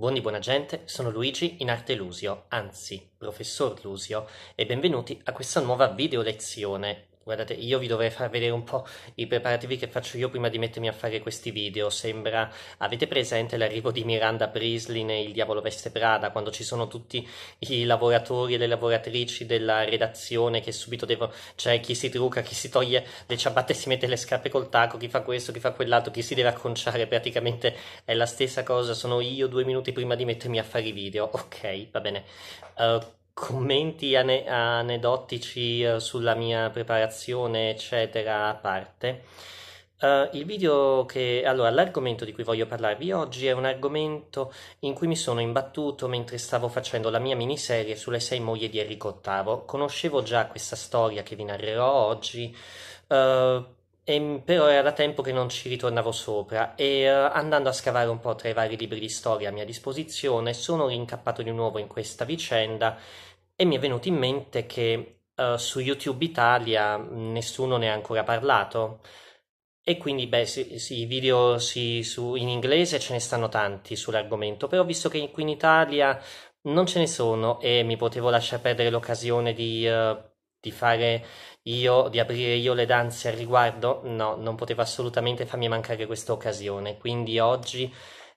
Buondì buona gente, sono Luigi in arte Lusio, anzi professor Lusio, e benvenuti a questa nuova video lezione Guardate, io vi dovrei far vedere un po' i preparativi che faccio io prima di mettermi a fare questi video. Sembra. Avete presente l'arrivo di Miranda Priestley nel diavolo veste Prada, quando ci sono tutti i lavoratori e le lavoratrici della redazione che subito devono. cioè chi si trucca, chi si toglie le ciabatte e si mette le scarpe col tacco, chi fa questo, chi fa quell'altro, chi si deve acconciare. Praticamente è la stessa cosa. Sono io due minuti prima di mettermi a fare i video. Ok, va bene. Uh, commenti ane- aneddotici eh, sulla mia preparazione, eccetera, a parte. Uh, il video che allora l'argomento di cui voglio parlarvi oggi è un argomento in cui mi sono imbattuto mentre stavo facendo la mia miniserie sulle sei mogli di Enrico VIII. Conoscevo già questa storia che vi narrerò oggi, uh, e, però era da tempo che non ci ritornavo sopra e uh, andando a scavare un po' tra i vari libri di storia a mia disposizione sono rincappato di nuovo in questa vicenda e mi è venuto in mente che uh, su YouTube Italia nessuno ne ha ancora parlato. E quindi, beh, sì, sì, i video sì, su, in inglese ce ne stanno tanti sull'argomento, però visto che qui in Italia non ce ne sono e mi potevo lasciare perdere l'occasione di, uh, di fare io, di aprire io le danze al riguardo, no, non potevo assolutamente farmi mancare questa occasione. Quindi oggi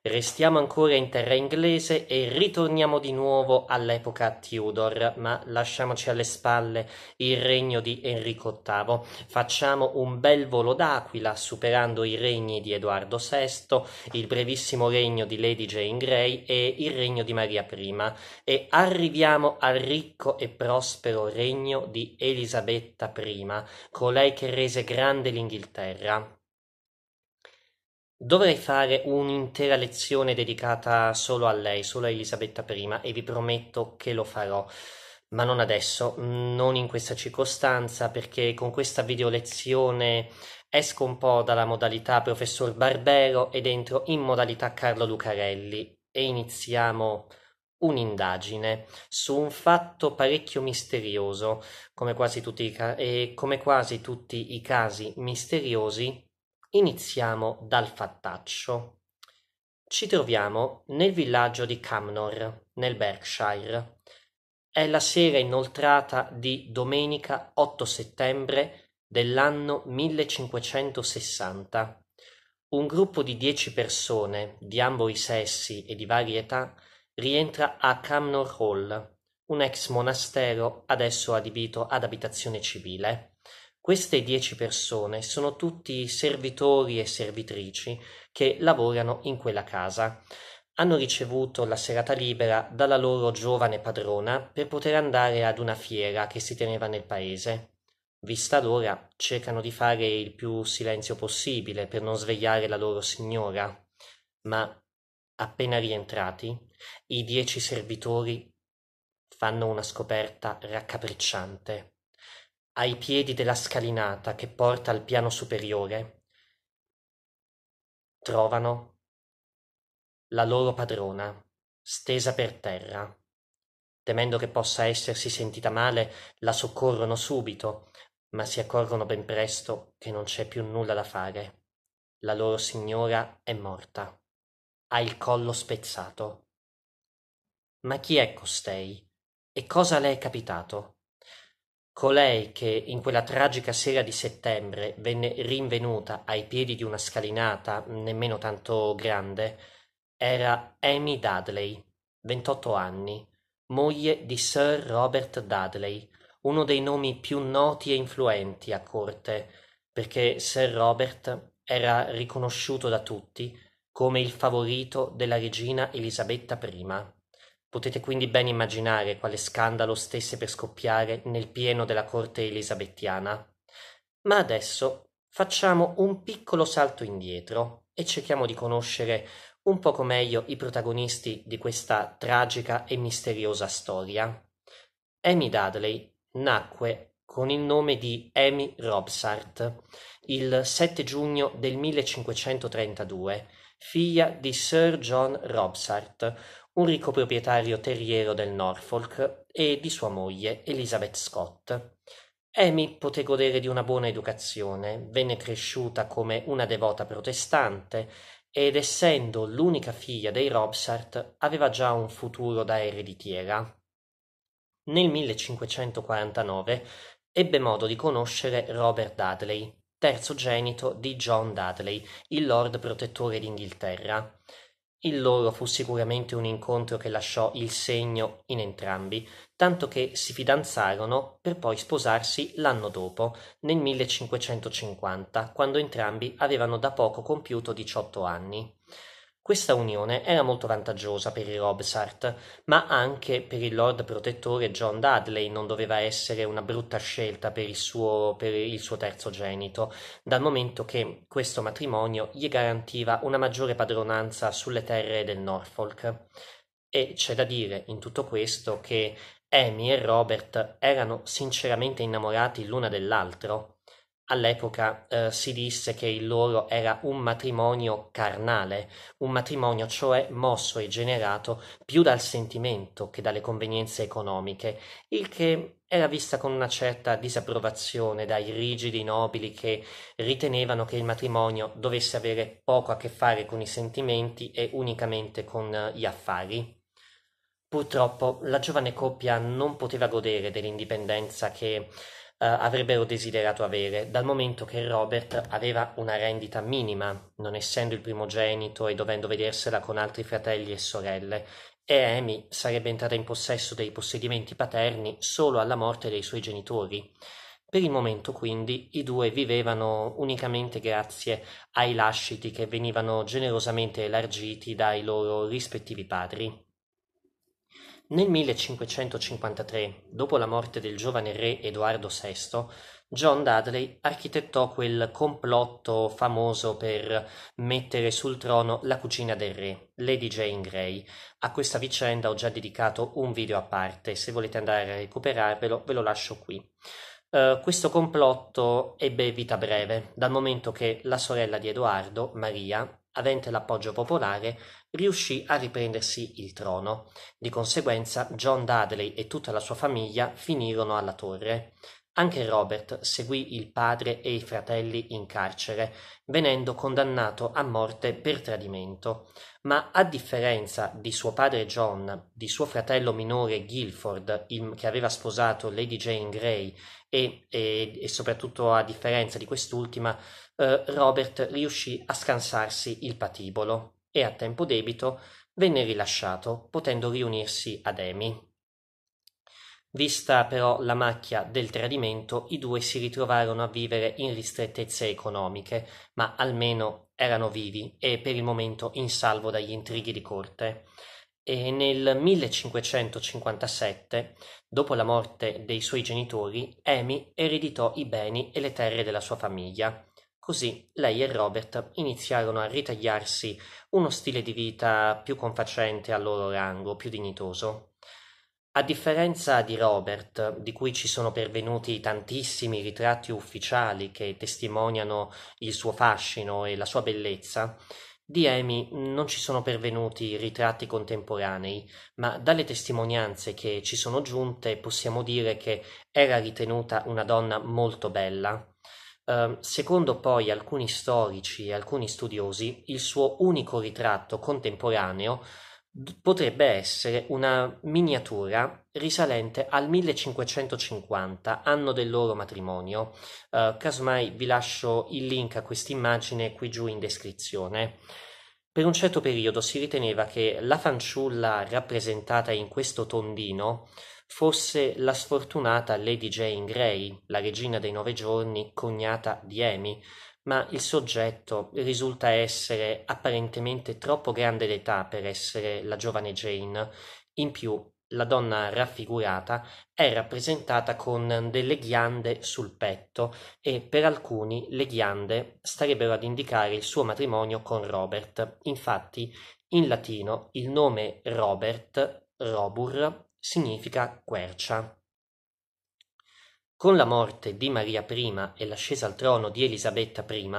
Restiamo ancora in terra inglese e ritorniamo di nuovo all'epoca Tudor, ma lasciamoci alle spalle il regno di Enrico VIII. Facciamo un bel volo d'aquila superando i regni di Edoardo VI, il brevissimo regno di Lady Jane Grey e il regno di Maria I e arriviamo al ricco e prospero regno di Elisabetta I, colei che rese grande l'Inghilterra. Dovrei fare un'intera lezione dedicata solo a lei, solo a Elisabetta I, e vi prometto che lo farò. Ma non adesso, mm, non in questa circostanza, perché con questa video lezione esco un po' dalla modalità professor Barbero ed entro in modalità Carlo Lucarelli e iniziamo un'indagine su un fatto parecchio misterioso, come quasi tutti i, ca- come quasi tutti i casi misteriosi Iniziamo dal fattaccio. Ci troviamo nel villaggio di Camnor, nel Berkshire. È la sera inoltrata di domenica 8 settembre dell'anno 1560. Un gruppo di dieci persone, di ambo i sessi e di varie età, rientra a Camnor Hall, un ex monastero adesso adibito ad abitazione civile. Queste dieci persone sono tutti servitori e servitrici che lavorano in quella casa. Hanno ricevuto la serata libera dalla loro giovane padrona per poter andare ad una fiera che si teneva nel paese. Vista l'ora, cercano di fare il più silenzio possibile per non svegliare la loro signora. Ma appena rientrati, i dieci servitori fanno una scoperta raccapricciante ai piedi della scalinata che porta al piano superiore, trovano la loro padrona stesa per terra. Temendo che possa essersi sentita male, la soccorrono subito, ma si accorgono ben presto che non c'è più nulla da fare. La loro signora è morta. Ha il collo spezzato. Ma chi è costei? E cosa le è capitato? Colei che, in quella tragica sera di settembre, venne rinvenuta ai piedi di una scalinata nemmeno tanto grande, era Amy Dudley, ventotto anni, moglie di Sir Robert Dudley, uno dei nomi più noti e influenti a corte, perché Sir Robert era riconosciuto da tutti come il favorito della regina Elisabetta I. Potete quindi ben immaginare quale scandalo stesse per scoppiare nel pieno della corte elisabettiana. Ma adesso facciamo un piccolo salto indietro e cerchiamo di conoscere un poco meglio i protagonisti di questa tragica e misteriosa storia. Amy Dudley nacque con il nome di Amy Robsart il 7 giugno del 1532, figlia di Sir John Robsart, un ricco proprietario terriero del Norfolk, e di sua moglie, Elizabeth Scott. Amy poté godere di una buona educazione, venne cresciuta come una devota protestante ed essendo l'unica figlia dei Robsart aveva già un futuro da ereditiera. Nel 1549 ebbe modo di conoscere Robert Dudley, terzogenito di John Dudley, il Lord Protettore d'Inghilterra, il loro fu sicuramente un incontro che lasciò il segno in entrambi, tanto che si fidanzarono per poi sposarsi l'anno dopo, nel 1550, quando entrambi avevano da poco compiuto 18 anni. Questa unione era molto vantaggiosa per i Robsart, ma anche per il Lord Protettore John Dudley non doveva essere una brutta scelta per il suo, per il suo terzogenito, dal momento che questo matrimonio gli garantiva una maggiore padronanza sulle terre del Norfolk. E c'è da dire in tutto questo che Amy e Robert erano sinceramente innamorati l'una dell'altro, All'epoca eh, si disse che il loro era un matrimonio carnale, un matrimonio cioè mosso e generato più dal sentimento che dalle convenienze economiche, il che era vista con una certa disapprovazione dai rigidi nobili che ritenevano che il matrimonio dovesse avere poco a che fare con i sentimenti e unicamente con eh, gli affari. Purtroppo la giovane coppia non poteva godere dell'indipendenza che eh, avrebbero desiderato avere, dal momento che Robert aveva una rendita minima, non essendo il primogenito e dovendo vedersela con altri fratelli e sorelle, e Amy sarebbe entrata in possesso dei possedimenti paterni solo alla morte dei suoi genitori. Per il momento, quindi, i due vivevano unicamente grazie ai lasciti che venivano generosamente elargiti dai loro rispettivi padri. Nel 1553, dopo la morte del giovane re Edoardo VI, John Dudley architettò quel complotto famoso per mettere sul trono la cugina del re, Lady Jane Grey. A questa vicenda ho già dedicato un video a parte, se volete andare a recuperarvelo ve lo lascio qui. Uh, questo complotto ebbe vita breve, dal momento che la sorella di Edoardo, Maria, avente l'appoggio popolare, riuscì a riprendersi il trono. Di conseguenza John Dudley e tutta la sua famiglia finirono alla torre. Anche Robert seguì il padre e i fratelli in carcere, venendo condannato a morte per tradimento, ma a differenza di suo padre John, di suo fratello minore Guilford, che aveva sposato Lady Jane Grey, e, e, e soprattutto a differenza di quest'ultima, eh, Robert riuscì a scansarsi il patibolo e a tempo debito venne rilasciato, potendo riunirsi ad Amy. Vista però la macchia del tradimento, i due si ritrovarono a vivere in ristrettezze economiche, ma almeno erano vivi e per il momento in salvo dagli intrighi di corte. E nel 1557, dopo la morte dei suoi genitori, Amy ereditò i beni e le terre della sua famiglia. Così lei e Robert iniziarono a ritagliarsi uno stile di vita più confacente al loro rango, più dignitoso. A differenza di Robert, di cui ci sono pervenuti tantissimi ritratti ufficiali che testimoniano il suo fascino e la sua bellezza, di Amy non ci sono pervenuti ritratti contemporanei, ma dalle testimonianze che ci sono giunte possiamo dire che era ritenuta una donna molto bella. Uh, secondo poi alcuni storici e alcuni studiosi, il suo unico ritratto contemporaneo potrebbe essere una miniatura risalente al 1550, anno del loro matrimonio. Uh, casomai vi lascio il link a quest'immagine qui giù in descrizione. Per un certo periodo si riteneva che la fanciulla rappresentata in questo tondino fosse la sfortunata Lady Jane Grey, la regina dei nove giorni, cognata di Amy, ma il soggetto risulta essere apparentemente troppo grande d'età per essere la giovane Jane. In più, la donna raffigurata è rappresentata con delle ghiande sul petto e per alcuni le ghiande starebbero ad indicare il suo matrimonio con Robert. Infatti, in latino il nome Robert, Robur, significa quercia. Con la morte di Maria I e l'ascesa al trono di Elisabetta I,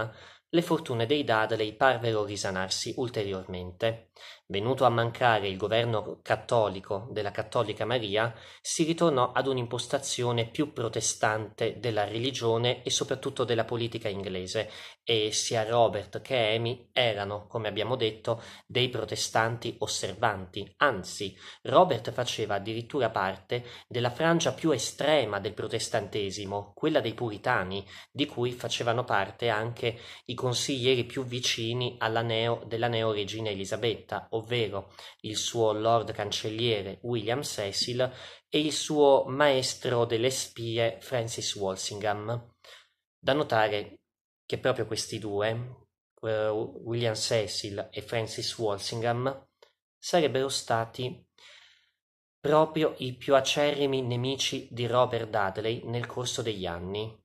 le fortune dei Dudley parvero risanarsi ulteriormente venuto a mancare il governo cattolico della Cattolica Maria, si ritornò ad un'impostazione più protestante della religione e soprattutto della politica inglese, e sia Robert che Amy erano, come abbiamo detto, dei protestanti osservanti, anzi Robert faceva addirittura parte della frangia più estrema del protestantesimo, quella dei puritani, di cui facevano parte anche i consiglieri più vicini alla neo, della neo regina Elisabetta, ovvero il suo lord cancelliere William Cecil e il suo maestro delle spie Francis Walsingham. Da notare che proprio questi due, eh, William Cecil e Francis Walsingham, sarebbero stati proprio i più acerrimi nemici di Robert Dudley nel corso degli anni.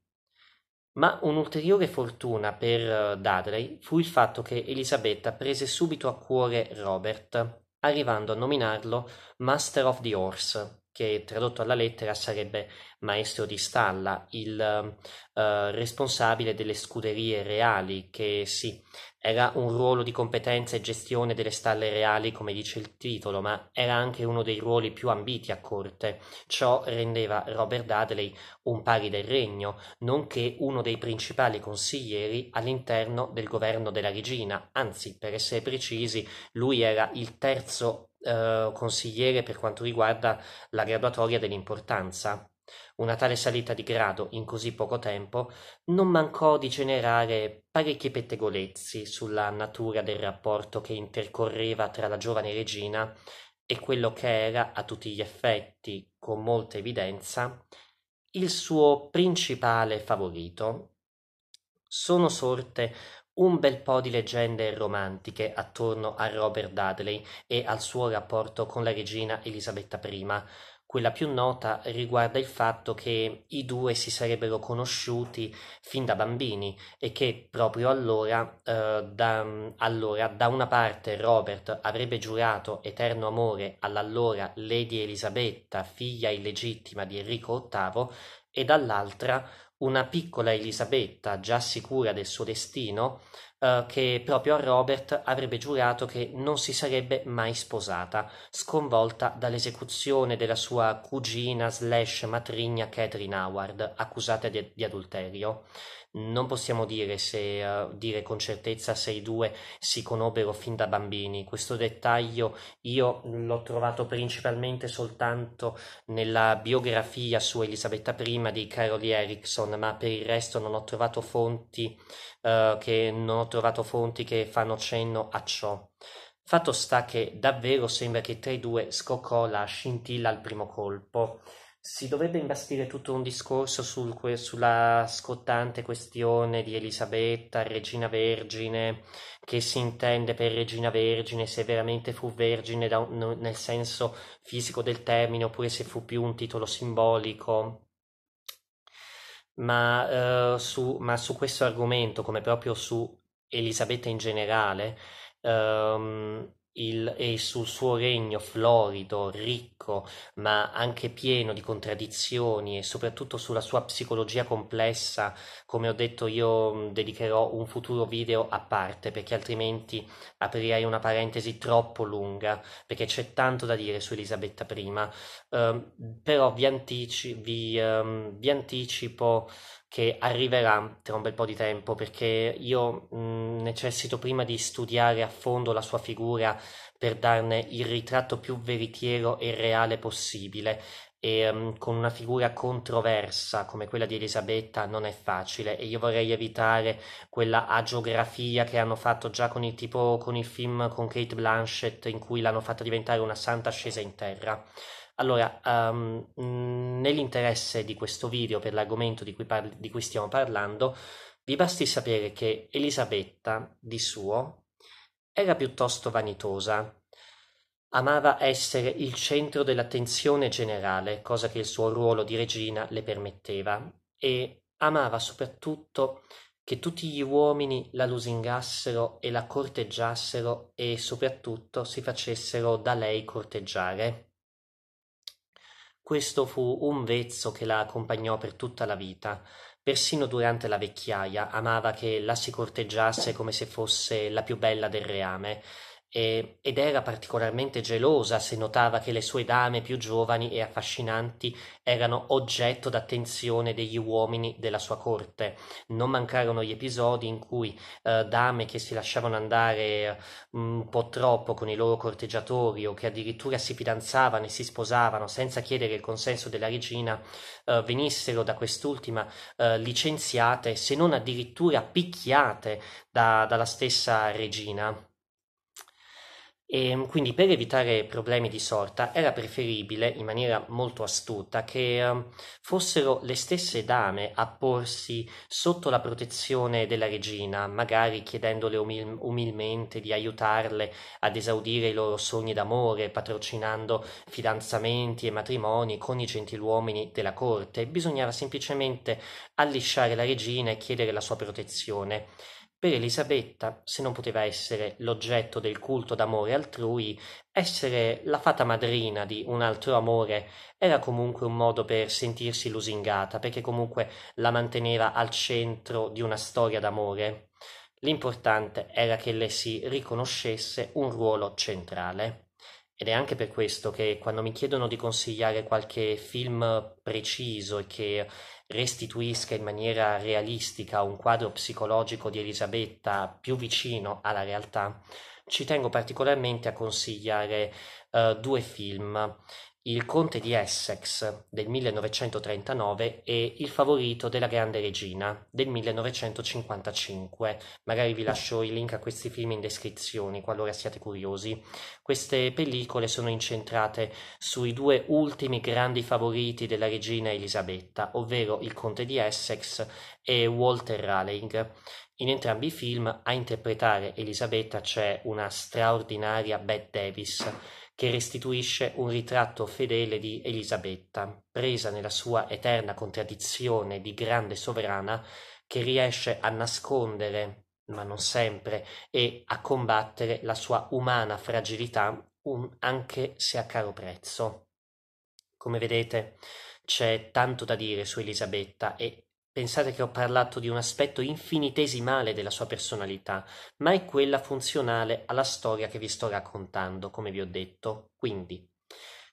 Ma un'ulteriore fortuna per eh, Dudley fu il fatto che Elisabetta prese subito a cuore Robert, arrivando a nominarlo Master of the Horse, che tradotto alla lettera sarebbe maestro di stalla, il eh, responsabile delle scuderie reali che si era un ruolo di competenza e gestione delle stalle reali, come dice il titolo, ma era anche uno dei ruoli più ambiti a corte. Ciò rendeva Robert Dudley un pari del regno, nonché uno dei principali consiglieri all'interno del governo della regina. Anzi, per essere precisi, lui era il terzo eh, consigliere per quanto riguarda la graduatoria dell'importanza. Una tale salita di grado in così poco tempo non mancò di generare parecchi pettegolezzi sulla natura del rapporto che intercorreva tra la giovane regina e quello che era a tutti gli effetti, con molta evidenza, il suo principale favorito. Sono sorte un bel po' di leggende romantiche attorno a Robert Dudley e al suo rapporto con la regina Elisabetta I, quella più nota riguarda il fatto che i due si sarebbero conosciuti fin da bambini e che proprio allora, eh, da, allora da una parte Robert avrebbe giurato eterno amore all'allora Lady Elisabetta, figlia illegittima di Enrico VIII, e dall'altra una piccola Elisabetta, già sicura del suo destino, eh, che proprio a Robert avrebbe giurato che non si sarebbe mai sposata, sconvolta dall'esecuzione della sua cugina slash matrigna Catherine Howard, accusata di, di adulterio non possiamo dire, se, uh, dire con certezza se i due si conobbero fin da bambini. Questo dettaglio io l'ho trovato principalmente soltanto nella biografia su Elisabetta I di Caroli Erickson, ma per il resto non ho trovato fonti, uh, che, non ho trovato fonti che fanno cenno a ciò. Fatto sta che davvero sembra che tra i due scoccò la scintilla al primo colpo si dovrebbe imbastire tutto un discorso sul, sulla scottante questione di Elisabetta, regina vergine, che si intende per regina vergine, se veramente fu vergine da, nel senso fisico del termine oppure se fu più un titolo simbolico. Ma, eh, su, ma su, questo argomento, come proprio su Elisabetta in generale, ehm, il, e sul suo regno florido, ricco, ma anche pieno di contraddizioni e soprattutto sulla sua psicologia complessa, come ho detto io dedicherò un futuro video a parte perché altrimenti aprirei una parentesi troppo lunga perché c'è tanto da dire su Elisabetta I, um, ehm, però vi, antici, vi, um, vi anticipo che arriverà tra un bel po' di tempo perché io mh, necessito prima di studiare a fondo la sua figura per darne il ritratto più veritiero e reale possibile e um, con una figura controversa come quella di Elisabetta non è facile e io vorrei evitare quella agiografia che hanno fatto già con il tipo con il film con Kate Blanchett in cui l'hanno fatta diventare una santa scesa in terra. Allora, um, nell'interesse di questo video per l'argomento di cui, parli, di cui stiamo parlando, vi basti sapere che Elisabetta, di suo, era piuttosto vanitosa. Amava essere il centro dell'attenzione generale, cosa che il suo ruolo di regina le permetteva, e amava soprattutto che tutti gli uomini la lusingassero e la corteggiassero e soprattutto si facessero da lei corteggiare. Questo fu un vezzo che la accompagnò per tutta la vita. Persino durante la vecchiaia amava che la si corteggiasse come se fosse la più bella del reame eh, ed era particolarmente gelosa se notava che le sue dame più giovani e affascinanti erano oggetto d'attenzione degli uomini della sua corte. Non mancarono gli episodi in cui eh, dame che si lasciavano andare mm, un po' troppo con i loro corteggiatori o che addirittura si fidanzavano e si sposavano senza chiedere il consenso della regina eh, venissero da quest'ultima eh, licenziate se non addirittura picchiate da, dalla stessa regina. E ehm, quindi per evitare problemi di sorta era preferibile, in maniera molto astuta, che ehm, fossero le stesse dame a porsi sotto la protezione della regina, magari chiedendole umil- umilmente di aiutarle ad esaudire i loro sogni d'amore, patrocinando fidanzamenti e matrimoni con i gentiluomini della corte. Bisognava semplicemente allisciare la regina e chiedere la sua protezione. Per Elisabetta, se non poteva essere l'oggetto del culto d'amore altrui, essere la fata madrina di un altro amore era comunque un modo per sentirsi lusingata, perché comunque la manteneva al centro di una storia d'amore. L'importante era che le si riconoscesse un ruolo centrale. Ed è anche per questo che quando mi chiedono di consigliare qualche film preciso e che restituisca in maniera realistica un quadro psicologico di Elisabetta più vicino alla realtà, ci tengo particolarmente a consigliare uh, due film il conte di Essex del 1939 e il favorito della grande regina del 1955. Magari vi lascio i link a questi film in descrizione qualora siate curiosi. Queste pellicole sono incentrate sui due ultimi grandi favoriti della regina Elisabetta, ovvero il conte di Essex e Walter Raleigh. In entrambi i film a interpretare Elisabetta c'è una straordinaria Bette Davis che restituisce un ritratto fedele di Elisabetta, presa nella sua eterna contraddizione di grande sovrana che riesce a nascondere, ma non sempre, e a combattere la sua umana fragilità un, anche se a caro prezzo. Come vedete, c'è tanto da dire su Elisabetta e Pensate che ho parlato di un aspetto infinitesimale della sua personalità, ma è quella funzionale alla storia che vi sto raccontando, come vi ho detto. Quindi,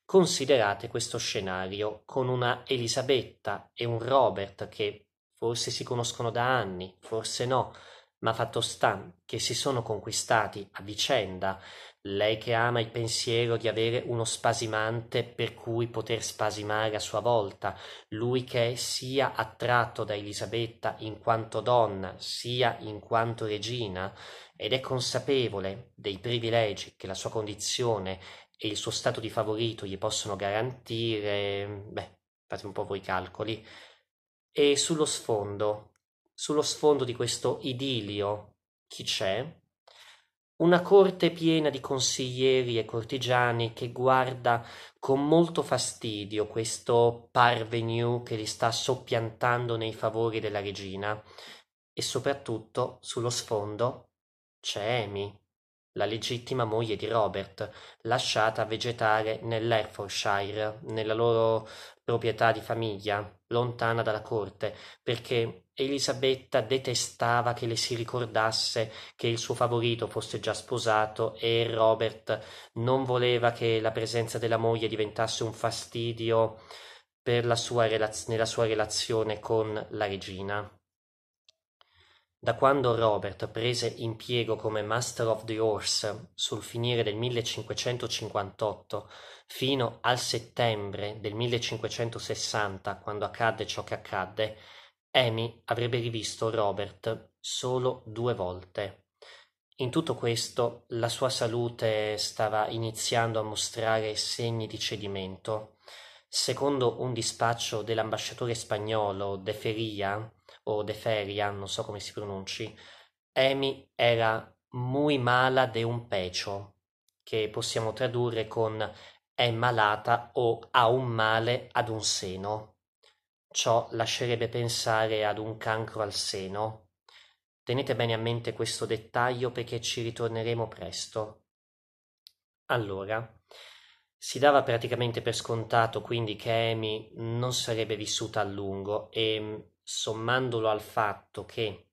considerate questo scenario con una Elisabetta e un Robert che forse si conoscono da anni, forse no, ma fatto sta che si sono conquistati a vicenda lei che ama il pensiero di avere uno spasimante per cui poter spasimare a sua volta, lui che è sia attratto da Elisabetta in quanto donna, sia in quanto regina, ed è consapevole dei privilegi che la sua condizione e il suo stato di favorito gli possono garantire, beh, fate un po' voi i calcoli, e sullo sfondo, sullo sfondo di questo idilio, chi c'è? una corte piena di consiglieri e cortigiani che guarda con molto fastidio questo parvenu che li sta soppiantando nei favori della regina e soprattutto sullo sfondo c'è Amy la legittima moglie di Robert, lasciata vegetare nell'Hertfordshire, nella loro proprietà di famiglia, lontana dalla corte, perché Elisabetta detestava che le si ricordasse che il suo favorito fosse già sposato e Robert non voleva che la presenza della moglie diventasse un fastidio per la sua relaz- nella sua relazione con la regina. Da quando Robert prese impiego come Master of the Horse sul finire del 1558 fino al settembre del 1560, quando accadde ciò che accadde, Amy avrebbe rivisto Robert solo due volte. In tutto questo la sua salute stava iniziando a mostrare segni di cedimento. Secondo un dispaccio dell'ambasciatore spagnolo De Feria, o De Feria, non so come si pronunci, Amy era muy mala de un pecho, che possiamo tradurre con è malata o ha un male ad un seno. Ciò lascerebbe pensare ad un cancro al seno. Tenete bene a mente questo dettaglio perché ci ritorneremo presto. Allora, si dava praticamente per scontato quindi che Amy non sarebbe vissuta a lungo e sommandolo al fatto che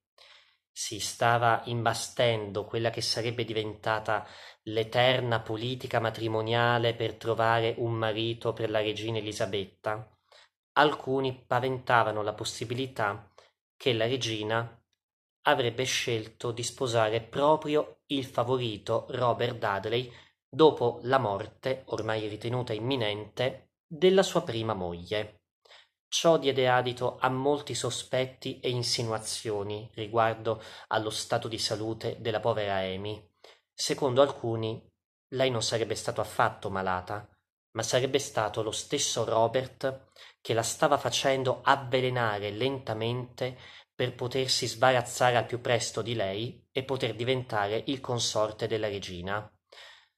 si stava imbastendo quella che sarebbe diventata l'eterna politica matrimoniale per trovare un marito per la regina Elisabetta, alcuni paventavano la possibilità che la regina avrebbe scelto di sposare proprio il favorito Robert Dudley dopo la morte, ormai ritenuta imminente, della sua prima moglie. Ciò diede adito a molti sospetti e insinuazioni riguardo allo stato di salute della povera Amy. Secondo alcuni, lei non sarebbe stato affatto malata, ma sarebbe stato lo stesso Robert che la stava facendo avvelenare lentamente per potersi sbarazzare al più presto di lei e poter diventare il consorte della regina.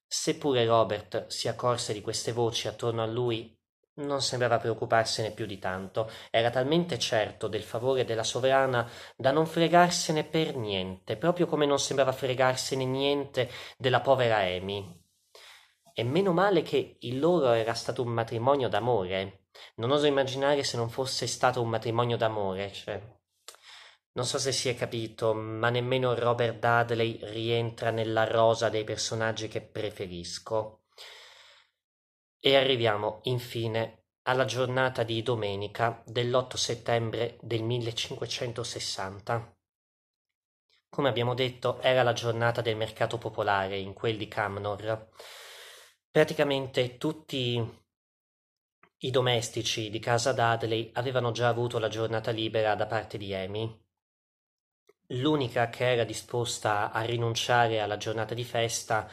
Seppure Robert si accorse di queste voci attorno a lui non sembrava preoccuparsene più di tanto, era talmente certo del favore della sovrana da non fregarsene per niente, proprio come non sembrava fregarsene niente della povera Amy. E meno male che il loro era stato un matrimonio d'amore. Non oso immaginare se non fosse stato un matrimonio d'amore, cioè. Non so se si è capito, ma nemmeno Robert Dudley rientra nella rosa dei personaggi che preferisco. E arriviamo, infine, alla giornata di domenica dell'8 settembre del 1560. Come abbiamo detto, era la giornata del mercato popolare in quel di Camnor. Praticamente tutti i domestici di casa Dudley avevano già avuto la giornata libera da parte di Amy. L'unica che era disposta a rinunciare alla giornata di festa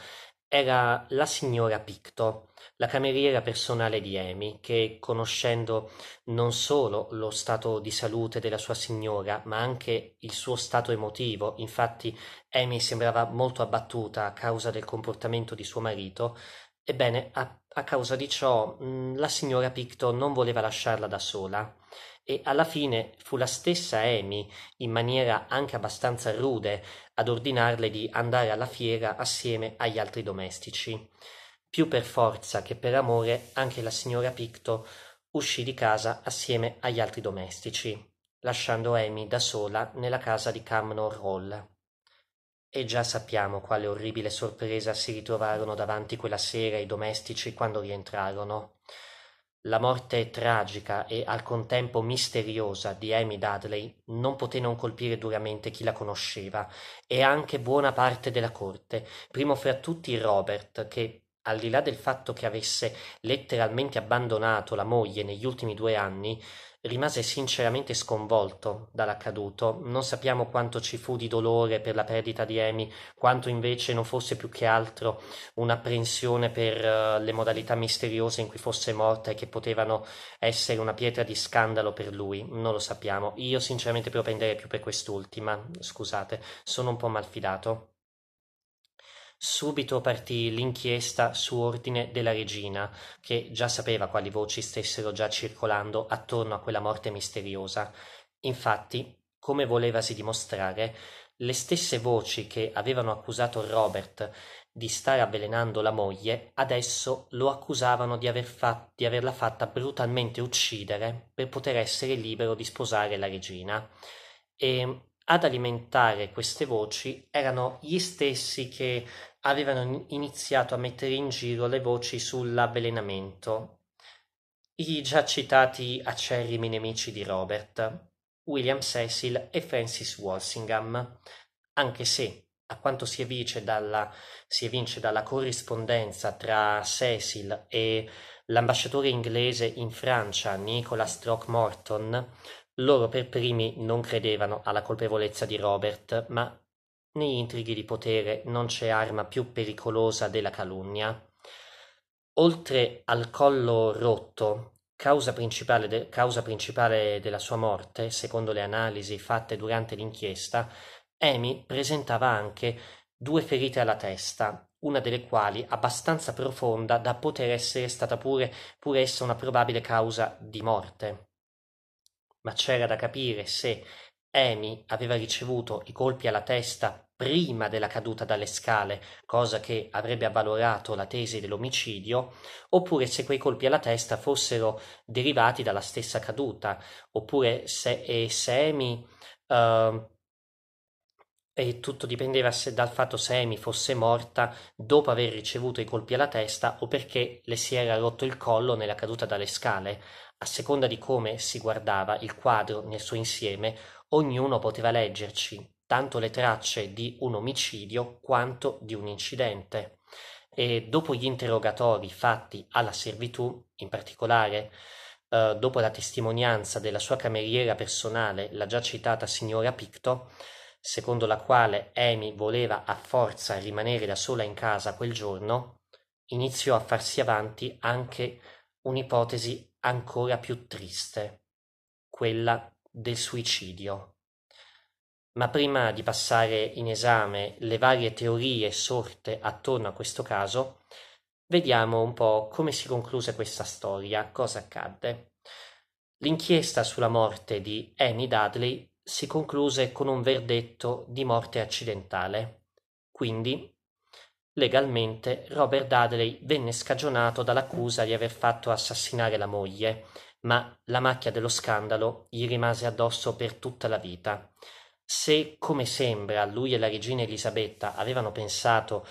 era la signora Picto, la cameriera personale di Amy, che, conoscendo non solo lo stato di salute della sua signora, ma anche il suo stato emotivo, infatti Amy sembrava molto abbattuta a causa del comportamento di suo marito, ebbene, a, a causa di ciò mh, mm, la signora Picto non voleva lasciarla da sola e alla fine fu la stessa Amy, in maniera anche abbastanza rude, ad ordinarle di andare alla fiera assieme agli altri domestici. Più per forza che per amore, anche la signora Picto uscì di casa assieme agli altri domestici, lasciando Amy da sola nella casa di Camnor Hall. E già sappiamo quale orribile sorpresa si ritrovarono davanti quella sera i domestici quando rientrarono. La morte tragica e al contempo misteriosa di Amy Dudley non poté non colpire duramente chi la conosceva e anche buona parte della corte, primo fra tutti Robert che, al di là del fatto che avesse letteralmente abbandonato la moglie negli ultimi due anni, rimase sinceramente sconvolto dall'accaduto. Non sappiamo quanto ci fu di dolore per la perdita di Amy, quanto invece non fosse più che altro un'apprensione per uh, le modalità misteriose in cui fosse morta e che potevano essere una pietra di scandalo per lui. Non lo sappiamo. Io sinceramente propenderei più per quest'ultima, scusate, sono un po' malfidato. Subito partì l'inchiesta su ordine della regina, che già sapeva quali voci stessero già circolando attorno a quella morte misteriosa. Infatti, come volevasi dimostrare, le stesse voci che avevano accusato Robert di stare avvelenando la moglie, adesso lo accusavano di, aver fa- di averla fatta brutalmente uccidere per poter essere libero di sposare la regina. E ad alimentare queste voci erano gli stessi che avevano iniziato a mettere in giro le voci sull'avvelenamento. I già citati acerrimi nemici di Robert, William Cecil e Francis Walsingham, anche se, a quanto si evince dalla, si evince dalla corrispondenza tra Cecil e l'ambasciatore inglese in Francia, Nicholas Throckmorton, loro per primi non credevano alla colpevolezza di Robert, ma negli intrighi di potere non c'è arma più pericolosa della calunnia. Oltre al collo rotto, causa principale, de- causa principale della sua morte, secondo le analisi fatte durante l'inchiesta, Amy presentava anche due ferite alla testa, una delle quali abbastanza profonda da poter essere stata pure, pure essa una probabile causa di morte. Ma c'era da capire se Amy aveva ricevuto i colpi alla testa prima della caduta dalle scale, cosa che avrebbe avvalorato la tesi dell'omicidio, oppure se quei colpi alla testa fossero derivati dalla stessa caduta, oppure se, se Amy uh, e tutto dipendeva se, dal fatto se Amy fosse morta dopo aver ricevuto i colpi alla testa o perché le si era rotto il collo nella caduta dalle scale. A seconda di come si guardava il quadro nel suo insieme, Ognuno poteva leggerci tanto le tracce di un omicidio quanto di un incidente. E dopo gli interrogatori fatti alla servitù, in particolare eh, dopo la testimonianza della sua cameriera personale, la già citata signora Picto, secondo la quale Amy voleva a forza rimanere da sola in casa quel giorno, iniziò a farsi avanti anche un'ipotesi ancora più triste, quella del suicidio. Ma prima di passare in esame le varie teorie sorte attorno a questo caso, vediamo un po' come si concluse questa storia, cosa accadde. L'inchiesta sulla morte di Annie Dudley si concluse con un verdetto di morte accidentale. Quindi, legalmente, Robert Dudley venne scagionato dall'accusa di aver fatto assassinare la moglie ma la macchia dello scandalo gli rimase addosso per tutta la vita. Se, come sembra, lui e la regina Elisabetta avevano pensato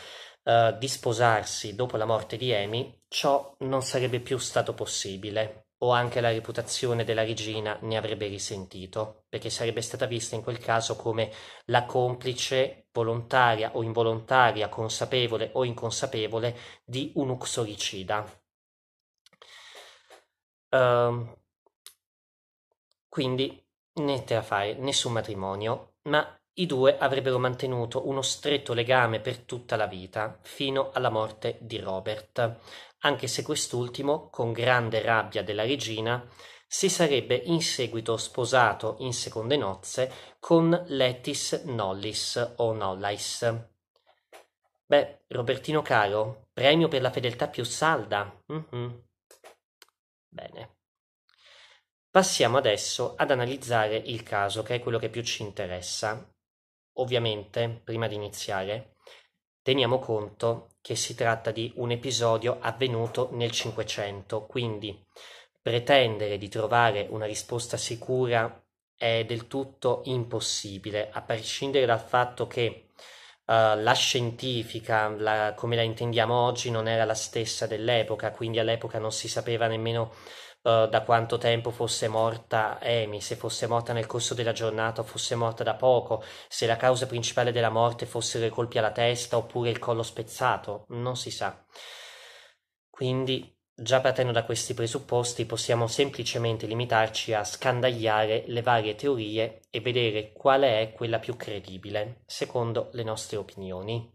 eh, di sposarsi dopo la morte di Amy, ciò non sarebbe più stato possibile, o anche la reputazione della regina ne avrebbe risentito, perché sarebbe stata vista in quel caso come la complice volontaria o involontaria, consapevole o inconsapevole di un uxoricida. Uh, quindi niente te fare, nessun matrimonio, ma i due avrebbero mantenuto uno stretto legame per tutta la vita, fino alla morte di Robert, anche se quest'ultimo, con grande rabbia della regina, si sarebbe in seguito sposato in seconde nozze con Letis Nollis o Nollis. Beh, Robertino caro, premio per la fedeltà più salda. Mm-hmm. Bene. Passiamo adesso ad analizzare il caso, che è quello che più ci interessa. Ovviamente, prima di iniziare, teniamo conto che si tratta di un episodio avvenuto nel Cinquecento, quindi pretendere di trovare una risposta sicura è del tutto impossibile, a prescindere dal fatto che eh, la scientifica, la, come la intendiamo oggi, non era la stessa dell'epoca, quindi all'epoca non si sapeva nemmeno uh, da quanto tempo fosse morta Amy, se fosse morta nel corso della giornata o fosse morta da poco, se la causa principale della morte fossero i colpi alla testa oppure il collo spezzato, non si sa. Quindi Già partendo da questi presupposti possiamo semplicemente limitarci a scandagliare le varie teorie e vedere quale è quella più credibile, secondo le nostre opinioni.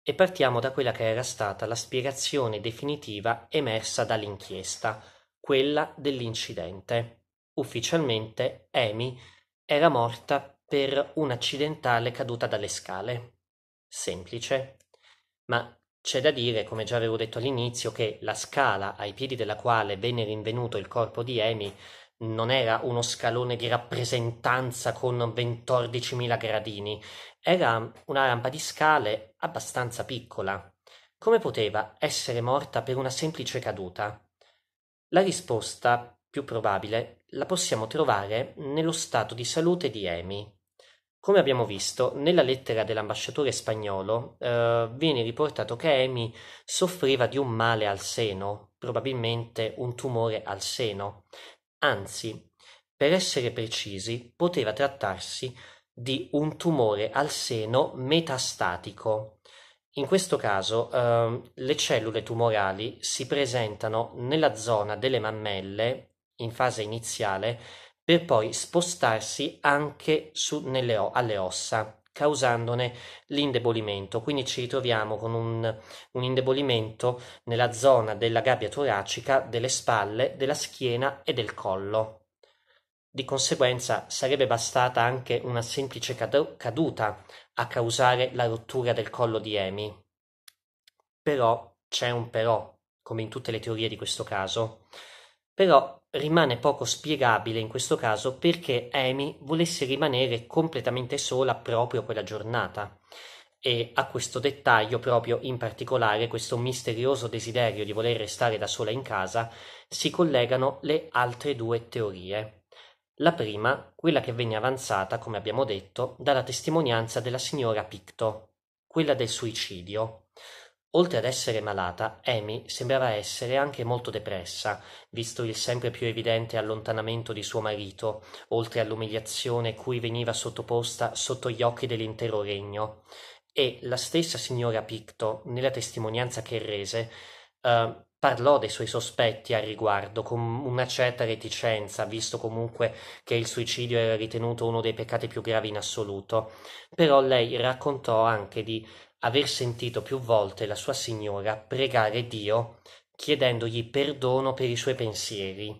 E partiamo da quella che era stata la spiegazione definitiva emersa dall'inchiesta, quella dell'incidente. Ufficialmente Amy era morta per un accidentale caduta dalle scale. Semplice. Ma c'è da dire, come già avevo detto all'inizio, che la scala ai piedi della quale venne rinvenuto il corpo di Amy non era uno scalone di rappresentanza con 14.000 gradini, era una rampa di scale abbastanza piccola. Come poteva essere morta per una semplice caduta? La risposta più probabile la possiamo trovare nello stato di salute di Amy. Come abbiamo visto, nella lettera dell'ambasciatore spagnolo eh, viene riportato che Amy soffriva di un male al seno, probabilmente un tumore al seno. Anzi, per essere precisi, poteva trattarsi di un tumore al seno metastatico. In questo caso eh, le cellule tumorali si presentano nella zona delle mammelle, in fase iniziale, per poi spostarsi anche su, nelle, alle ossa, causandone l'indebolimento. Quindi ci ritroviamo con un, un indebolimento nella zona della gabbia toracica, delle spalle, della schiena e del collo. Di conseguenza sarebbe bastata anche una semplice caduta a causare la rottura del collo di Emi. Però c'è un però, come in tutte le teorie di questo caso. Però Rimane poco spiegabile in questo caso perché Amy volesse rimanere completamente sola proprio quella giornata e a questo dettaglio proprio in particolare, questo misterioso desiderio di voler restare da sola in casa, si collegano le altre due teorie. La prima, quella che venne avanzata, come abbiamo detto, dalla testimonianza della signora Picto, quella del suicidio, Oltre ad essere malata, Amy sembrava essere anche molto depressa, visto il sempre più evidente allontanamento di suo marito, oltre all'umiliazione cui veniva sottoposta sotto gli occhi dell'intero regno. E la stessa signora Picto, nella testimonianza che rese, eh, parlò dei suoi sospetti al riguardo con una certa reticenza, visto comunque che il suicidio era ritenuto uno dei peccati più gravi in assoluto. Però lei raccontò anche di aver sentito più volte la sua signora pregare Dio chiedendogli perdono per i suoi pensieri.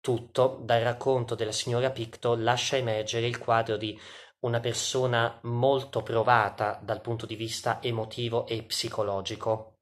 Tutto dal racconto della signora Picto lascia emergere il quadro di una persona molto provata dal punto di vista emotivo e psicologico.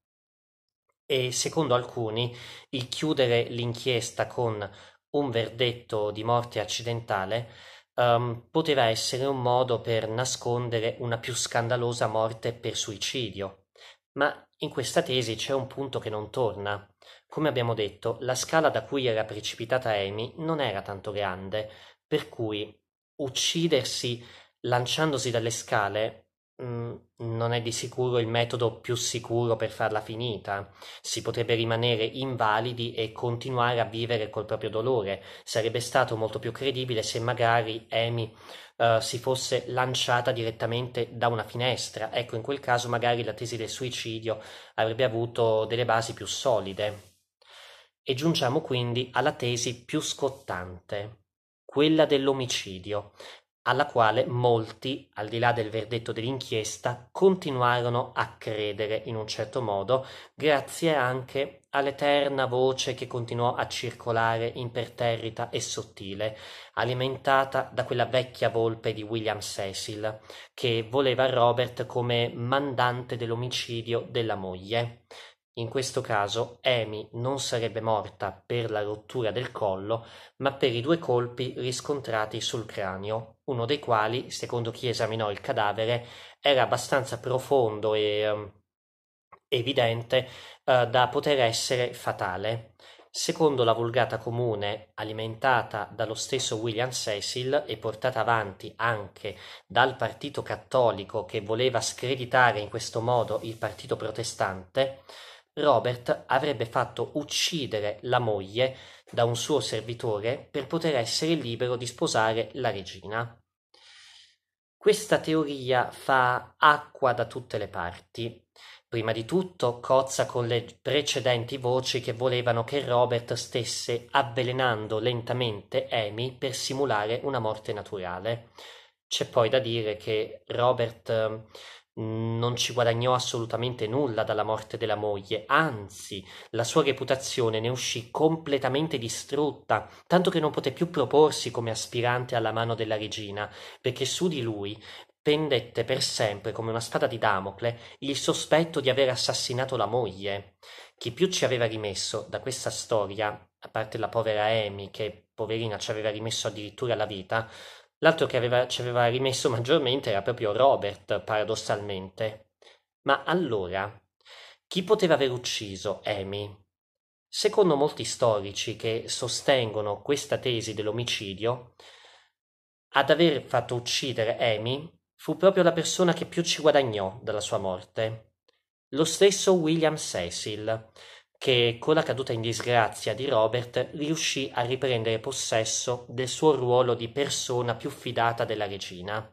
E secondo alcuni il chiudere l'inchiesta con un verdetto di morte accidentale um, poteva essere un modo per nascondere una più scandalosa morte per suicidio. Ma in questa tesi c'è un punto che non torna. Come abbiamo detto, la scala da cui era precipitata Amy non era tanto grande, per cui uccidersi lanciandosi dalle scale Mm, non è di sicuro il metodo più sicuro per farla finita. Si potrebbe rimanere invalidi e continuare a vivere col proprio dolore. Sarebbe stato molto più credibile se magari Amy uh, si fosse lanciata direttamente da una finestra. Ecco, in quel caso magari la tesi del suicidio avrebbe avuto delle basi più solide. E giungiamo quindi alla tesi più scottante, quella dell'omicidio, alla quale molti, al di là del verdetto dell'inchiesta, continuarono a credere in un certo modo, grazie anche all'eterna voce che continuò a circolare imperterrita e sottile, alimentata da quella vecchia volpe di William Cecil, che voleva Robert come mandante dell'omicidio della moglie. In questo caso Amy non sarebbe morta per la rottura del collo, ma per i due colpi riscontrati sul cranio, uno dei quali, secondo chi esaminò il cadavere, era abbastanza profondo e ehm, evidente uh, da poter essere fatale. Secondo la vulgata comune, alimentata dallo stesso William Cecil e portata avanti anche dal partito cattolico che voleva screditare in questo modo il partito protestante, Robert avrebbe fatto uccidere la moglie da un suo servitore per poter essere libero di sposare la regina. Questa teoria fa acqua da tutte le parti. Prima di tutto cozza con le precedenti voci che volevano che Robert stesse avvelenando lentamente Amy per simulare una morte naturale. C'è poi da dire che Robert non ci guadagnò assolutamente nulla dalla morte della moglie, anzi la sua reputazione ne uscì completamente distrutta, tanto che non poté più proporsi come aspirante alla mano della regina, perché su di lui pendette per sempre come una spada di Damocle il sospetto di aver assassinato la moglie. Chi più ci aveva rimesso da questa storia, a parte la povera Amy che poverina ci aveva rimesso addirittura la vita, L'altro che aveva, ci aveva rimesso maggiormente era proprio Robert, paradossalmente. Ma allora, chi poteva aver ucciso Amy? Secondo molti storici che sostengono questa tesi dell'omicidio, ad aver fatto uccidere Amy fu proprio la persona che più ci guadagnò dalla sua morte, lo stesso William Cecil, che con la caduta in disgrazia di Robert riuscì a riprendere possesso del suo ruolo di persona più fidata della regina.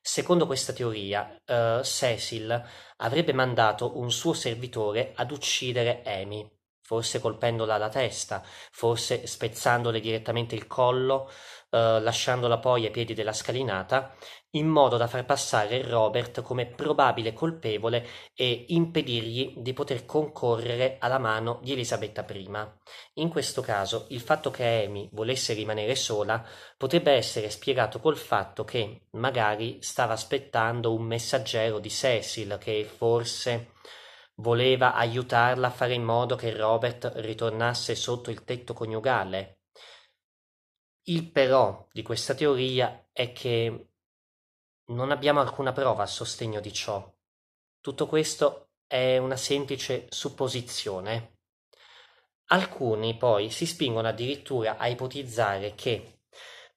Secondo questa teoria, uh, Cecil avrebbe mandato un suo servitore ad uccidere Amy, forse colpendola alla testa, forse spezzandole direttamente il collo, eh, lasciandola poi ai piedi della scalinata, in modo da far passare Robert come probabile colpevole e impedirgli di poter concorrere alla mano di Elisabetta I. In questo caso, il fatto che Amy volesse rimanere sola potrebbe essere spiegato col fatto che magari stava aspettando un messaggero di Cecil che forse voleva aiutarla a fare in modo che Robert ritornasse sotto il tetto coniugale il però di questa teoria è che non abbiamo alcuna prova a sostegno di ciò. Tutto questo è una semplice supposizione. Alcuni poi si spingono addirittura a ipotizzare che,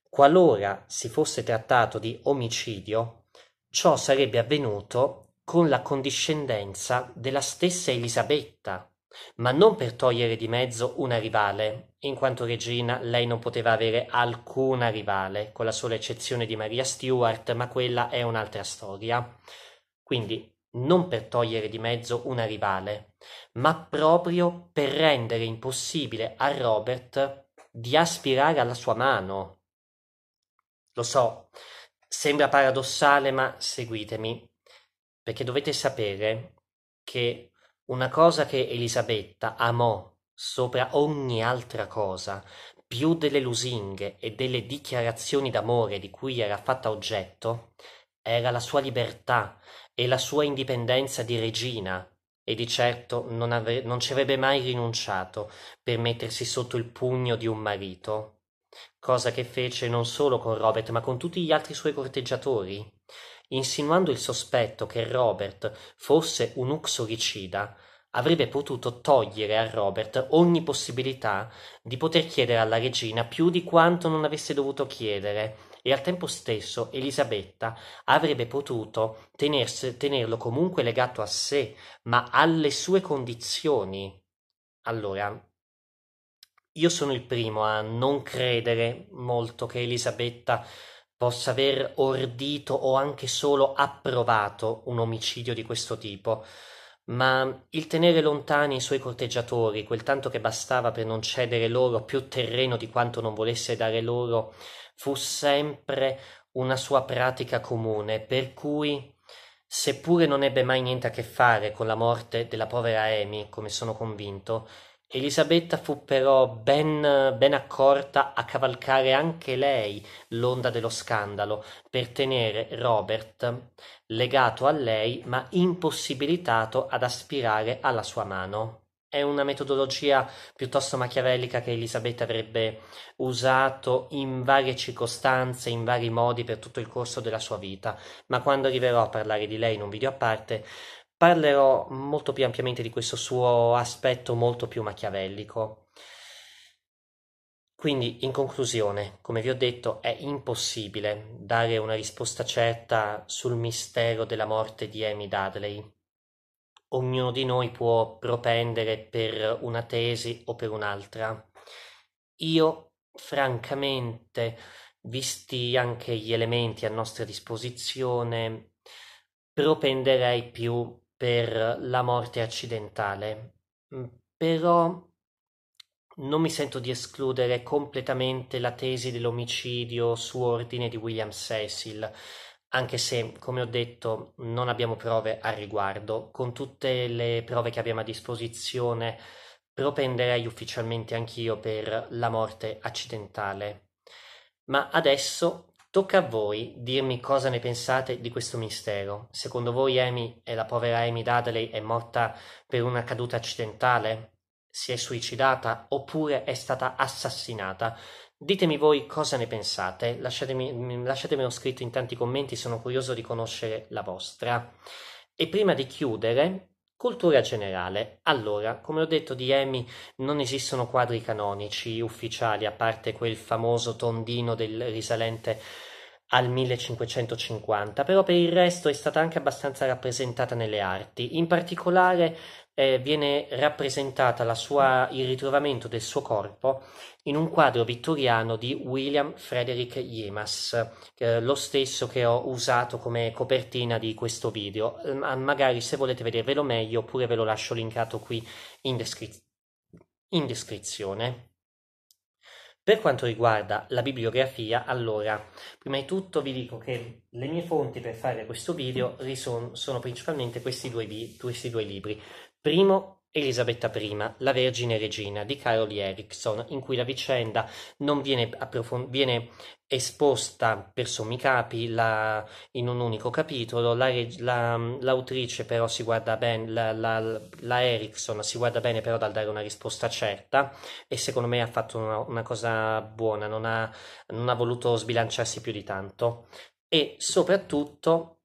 qualora si fosse trattato di omicidio, ciò sarebbe avvenuto con la condiscendenza della stessa Elisabetta, ma non per togliere di mezzo una rivale. In quanto regina, lei non poteva avere alcuna rivale, con la sola eccezione di Maria Stuart, ma quella è un'altra storia. Quindi, non per togliere di mezzo una rivale, ma proprio per rendere impossibile a Robert di aspirare alla sua mano. Lo so, sembra paradossale, ma seguitemi, perché dovete sapere che una cosa che Elisabetta amò sopra ogni altra cosa, più delle lusinghe e delle dichiarazioni d'amore di cui era fatta oggetto, era la sua libertà e la sua indipendenza di regina, e di certo non, avre- non ci avrebbe mai rinunciato per mettersi sotto il pugno di un marito, cosa che fece non solo con Robert ma con tutti gli altri suoi corteggiatori insinuando il sospetto che Robert fosse un uxoricida, avrebbe potuto togliere a Robert ogni possibilità di poter chiedere alla regina più di quanto non avesse dovuto chiedere e al tempo stesso Elisabetta avrebbe potuto tenerse, tenerlo comunque legato a sé, ma alle sue condizioni. Allora, io sono il primo a non credere molto che Elisabetta possa aver ordito o anche solo approvato un omicidio di questo tipo, ma il tenere lontani i suoi corteggiatori, quel tanto che bastava per non cedere loro più terreno di quanto non volesse dare loro, fu sempre una sua pratica comune, per cui seppure non ebbe mai niente a che fare con la morte della povera Amy, come sono convinto, Elisabetta fu però ben, ben, accorta a cavalcare anche lei l'onda dello scandalo per tenere Robert legato a lei ma impossibilitato ad aspirare alla sua mano. È una metodologia piuttosto machiavellica che Elisabetta avrebbe usato in varie circostanze, in vari modi per tutto il corso della sua vita, ma quando arriverò a parlare di lei in un video a parte Parlerò molto più ampiamente di questo suo aspetto molto più machiavellico. Quindi, in conclusione, come vi ho detto, è impossibile dare una risposta certa sul mistero della morte di Amy Dudley. Ognuno di noi può propendere per una tesi o per un'altra. Io, francamente, visti anche gli elementi a nostra disposizione, propenderei più per la morte accidentale, mm, però non mi sento di escludere completamente la tesi dell'omicidio su ordine di William Cecil, anche se, come ho detto, non abbiamo prove al riguardo. Con tutte le prove che abbiamo a disposizione, propenderei ufficialmente anch'io per la morte accidentale. Ma adesso Tocca a voi dirmi cosa ne pensate di questo mistero. Secondo voi Amy e la povera Amy Dudley è morta per una caduta accidentale? Si è suicidata oppure è stata assassinata? Ditemi voi cosa ne pensate, Lasciatemi, mm, lasciatemelo scritto in tanti commenti, sono curioso di conoscere la vostra. E prima di chiudere, Cultura generale. Allora, come ho detto di Emi, non esistono quadri canonici ufficiali, a parte quel famoso tondino del risalente al 1550, però per il resto è stata anche abbastanza rappresentata nelle arti, in particolare eh, viene rappresentata sua, il ritrovamento del suo corpo in un quadro vittoriano di William Frederick Yemas, eh, lo stesso che ho usato come copertina di questo video. Eh, magari se volete vedervelo meglio oppure ve lo lascio linkato qui in, descri- in descrizione. Per quanto riguarda la bibliografia, allora, prima di tutto vi dico che le mie fonti per fare questo video sono principalmente questi due, questi due libri. Primo Elisabetta I, la Vergine Regina di Caroli Erickson, in cui la vicenda non viene, approfond- viene esposta per sommi capi la, in un unico capitolo, la, la, l'autrice però si guarda bene, la, Erickson si guarda bene però dal dare una risposta certa e secondo me ha fatto una, una cosa buona, non ha, non ha voluto sbilanciarsi più di tanto e soprattutto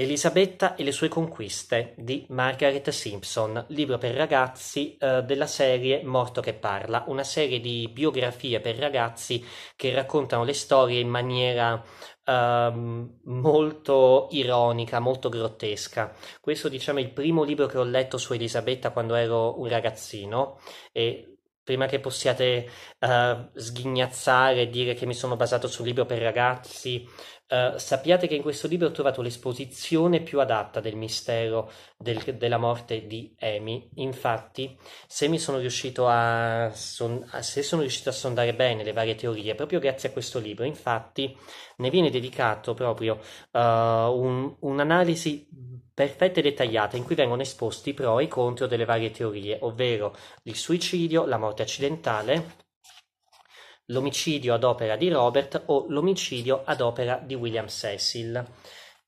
Elisabetta e le sue conquiste di Margaret Simpson, libro per ragazzi eh, della serie Morto che parla, una serie di biografie per ragazzi che raccontano le storie in maniera eh, molto ironica, molto grottesca. Questo diciamo è il primo libro che ho letto su Elisabetta quando ero un ragazzino e prima che possiate uh, sghignazzare e dire che mi sono basato sul libro per ragazzi eh, sappiate che in questo libro ho trovato l'esposizione più adatta del mistero del, della morte di Amy. Infatti, se mi sono riuscito a, son, a, se sono riuscito a sondare bene le varie teorie, proprio grazie a questo libro, infatti, ne viene dedicato proprio uh, un, un'analisi perfetta e dettagliata in cui vengono esposti i pro e i contro delle varie teorie, ovvero il suicidio, la morte accidentale l'omicidio ad opera di Robert o l'omicidio ad opera di William Cecil.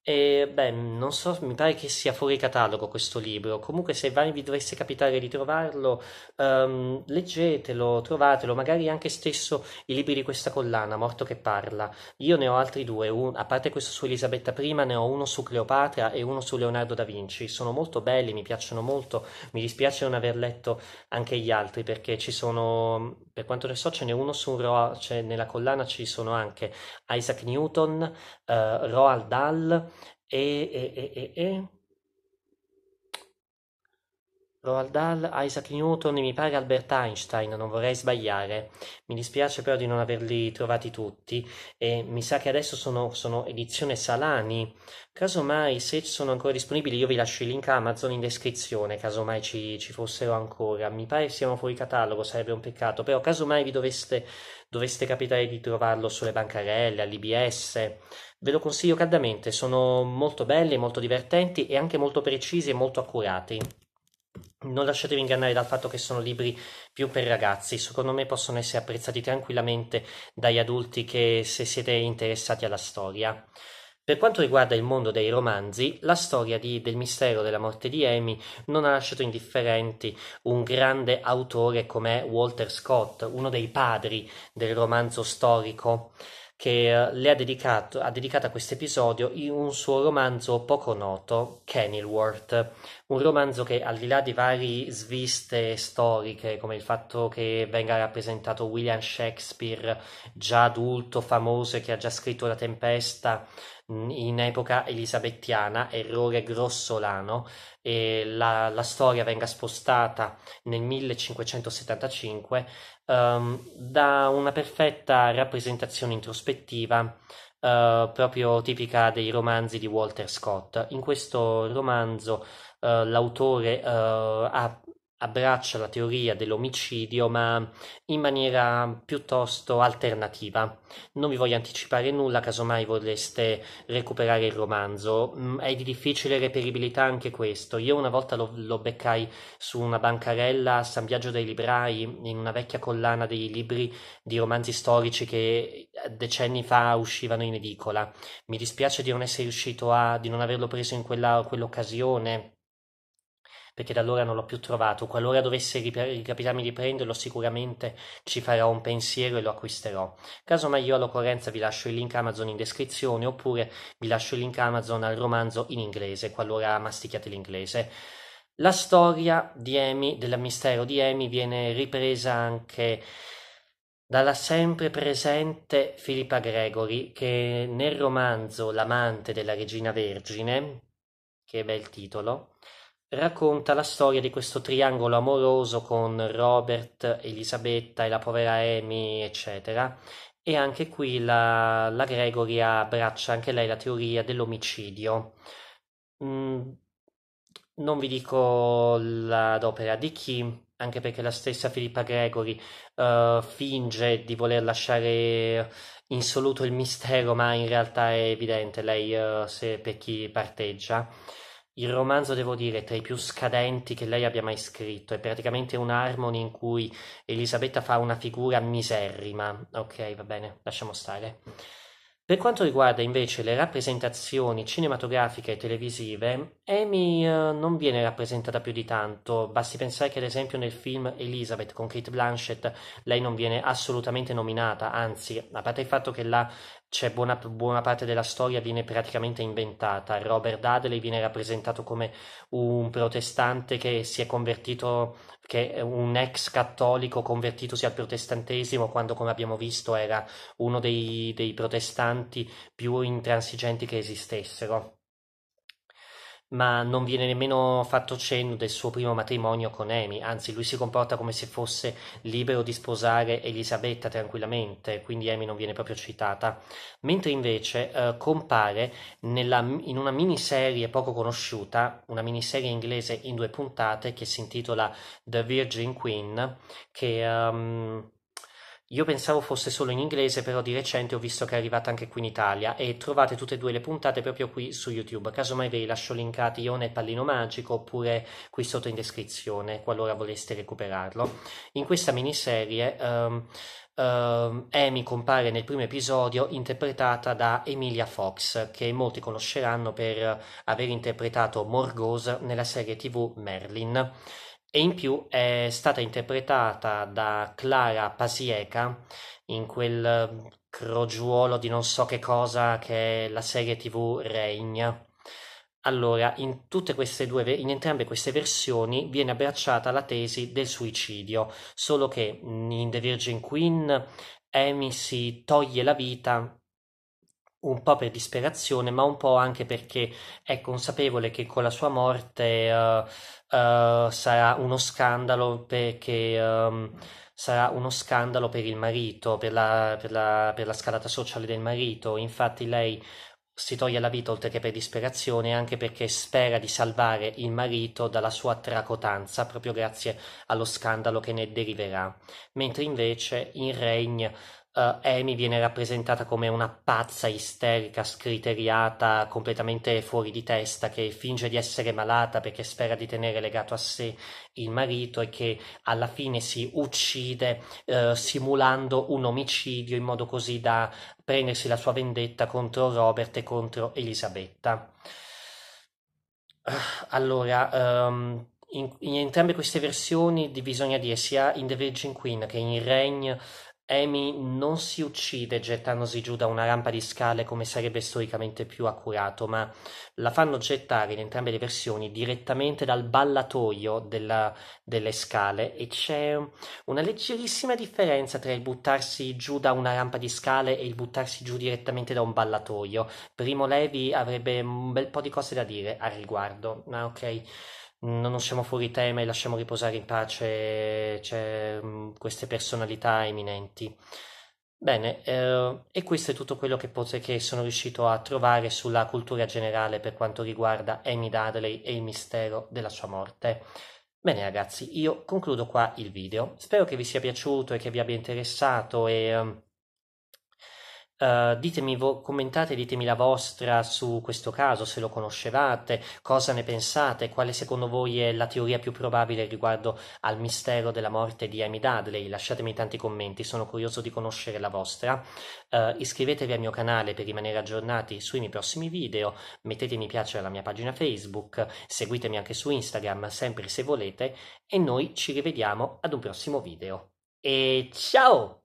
E, beh, non so, mi pare che sia fuori catalogo questo libro. Comunque, se vi dovesse capitare di trovarlo, um, leggetelo, trovatelo, magari anche stesso i libri di questa collana, Morto che parla. Io ne ho altri due, un, a parte questo su Elisabetta I, ne ho uno su Cleopatra e uno su Leonardo da Vinci. Sono molto belli, mi piacciono molto. Mi dispiace non aver letto anche gli altri perché ci sono per quanto ne so ce n'è uno su Roald, cioè nella collana ci sono anche Isaac Newton, eh, Roald Dahl e, e, e, e Roald Dahl, Isaac Newton e mi pare Albert Einstein, non vorrei sbagliare. Mi dispiace però di non averli trovati tutti e mi sa che adesso sono, sono edizione Salani. Casomai se sono ancora disponibili io vi lascio il link a Amazon in descrizione, casomai ci, ci fossero ancora. Mi pare siano fuori catalogo, sarebbe un peccato, però casomai vi doveste, doveste capitare di trovarlo sulle bancarelle, all'IBS. Ve lo consiglio caldamente, sono molto belli, molto divertenti e anche molto precisi e molto accurati non lasciatevi ingannare dal fatto che sono libri più per ragazzi, secondo me possono essere apprezzati tranquillamente dagli adulti che se siete interessati alla storia. Per quanto riguarda il mondo dei romanzi, la storia di, del mistero della morte di Amy non ha lasciato indifferenti un grande autore come Walter Scott, uno dei padri del romanzo storico che eh, le ha dedicato, ha dedicato a questo episodio un suo romanzo poco noto, Kenilworth, un romanzo che al di là di varie sviste storiche, come il fatto che venga rappresentato William Shakespeare, già adulto, famoso e che ha già scritto La tempesta mm, in epoca elisabettiana, errore grossolano, e la, la storia venga spostata nel 1575, um, ehm, da una perfetta rappresentazione introspettiva uh, proprio tipica dei romanzi di Walter Scott. In questo romanzo eh, l'autore eh, ha abbraccia la teoria dell'omicidio, ma in maniera piuttosto alternativa. Non vi voglio anticipare nulla, casomai voleste recuperare il romanzo. Mm, è di difficile reperibilità anche questo. Io una volta lo, lo beccai su una bancarella a San Biagio dei Librai, in una vecchia collana dei libri di romanzi storici che eh, decenni fa uscivano in edicola. Mi dispiace di non essere riuscito a, di non averlo preso in quella, quell'occasione perché da allora non l'ho più trovato. Qualora dovesse ricapitarmi di prenderlo, sicuramente ci farò un pensiero e lo acquisterò. Caso mai io all'occorrenza vi lascio il link Amazon in descrizione, oppure vi lascio il link Amazon al romanzo in inglese, qualora mastichiate l'inglese. La storia di Amy, del mistero di Amy, viene ripresa anche dalla sempre presente Filippa Gregory, che nel romanzo L'amante della regina vergine, che bel titolo, Racconta la storia di questo triangolo amoroso con Robert, Elisabetta e la povera Amy, eccetera. E anche qui la, la Gregory abbraccia anche lei la teoria dell'omicidio. Mm, non vi dico l'opera di chi, anche perché la stessa Filippa Gregory uh, finge di voler lasciare insoluto il mistero, ma in realtà è evidente lei uh, se, per chi parteggia il romanzo, devo dire, tra i più scadenti che lei abbia mai scritto. È praticamente un Harmony in cui Elisabetta fa una figura miserrima. Ok, va bene, lasciamo stare. Per quanto riguarda invece le rappresentazioni cinematografiche e televisive, Amy uh, non viene rappresentata più di tanto, basti pensare che ad esempio nel film Elizabeth con Kate Blanchett lei non viene assolutamente nominata, anzi, a parte il fatto che la c'è buona, buona, parte della storia viene praticamente inventata. Robert Dudley viene rappresentato come un protestante che si è convertito, che è un ex cattolico convertitosi al protestantesimo, quando, come abbiamo visto, era uno dei, dei protestanti più intransigenti che esistessero ma non viene nemmeno fatto cenno del suo primo matrimonio con Amy, anzi lui si comporta come se fosse libero di sposare Elisabetta tranquillamente, quindi Amy non viene proprio citata, mentre invece eh, compare nella, in una miniserie poco conosciuta, una miniserie inglese in due puntate che si intitola The Virgin Queen, che... Um, io pensavo fosse solo in inglese, però di recente ho visto che è arrivata anche qui in Italia e trovate tutte e due le puntate proprio qui su YouTube. Casomai ve li lascio linkati io nel pallino magico oppure qui sotto in descrizione, qualora voleste recuperarlo. In questa miniserie um, um, Amy compare nel primo episodio interpretata da Emilia Fox, che molti conosceranno per aver interpretato Morgose nella serie TV Merlin e in più è stata interpretata da Clara Pasieca in quel mm, crogiuolo di non so che cosa che è la serie TV Regna. Allora, in, due, in entrambe queste versioni viene abbracciata la tesi del suicidio, solo che in The Virgin Queen Amy si toglie la vita un po' per disperazione, ma un po' anche perché è consapevole che con la sua morte uh, uh, sarà uno scandalo perché um, sarà uno scandalo per il marito, per la, per, la, per la scalata sociale del marito. Infatti lei si toglie la vita oltre che per disperazione anche perché spera di salvare il marito dalla sua tracotanza proprio grazie allo scandalo che ne deriverà mentre invece in Regn uh, Amy viene rappresentata come una pazza isterica, scriteriata, completamente fuori di testa, che finge di essere malata perché spera di tenere legato a sé il marito e che alla fine si uccide uh, simulando un omicidio in modo così da prendersi la sua vendetta contro Robert e contro Elisabetta. Eh, allora, um, in, in, entrambe queste versioni bisogna dire sia in The Virgin Queen che in Reign Amy non si uccide gettandosi giù da una rampa di scale come sarebbe storicamente più accurato, ma la fanno gettare in entrambe le versioni direttamente dal ballatoio della, delle scale e c'è una leggerissima differenza tra il buttarsi giù da una rampa di scale e il buttarsi giù direttamente da un ballatoio. Primo Levi avrebbe un bel po' di cose da dire al riguardo, ma ok non usciamo fuori tema e lasciamo riposare in pace cioè, mm, queste personalità eminenti. Bene, eh, e questo è tutto quello che, pot- che, sono riuscito a trovare sulla cultura generale per quanto riguarda Amy Dudley e il mistero della sua morte. Bene ragazzi, io concludo qua il video. Spero che vi sia piaciuto e che vi abbia interessato e... Mm, Uh, ditemi, vo- commentate, ditemi la vostra su questo caso, se lo conoscevate, cosa ne pensate, quale secondo voi è la teoria più probabile riguardo al mistero della morte di Amy Dudley. Lasciatemi tanti commenti, sono curioso di conoscere la vostra. Uh, iscrivetevi al mio canale per rimanere aggiornati sui miei prossimi video, mettete mi piace alla mia pagina Facebook, seguitemi anche su Instagram, sempre se volete, e noi ci rivediamo ad un prossimo video. E ciao!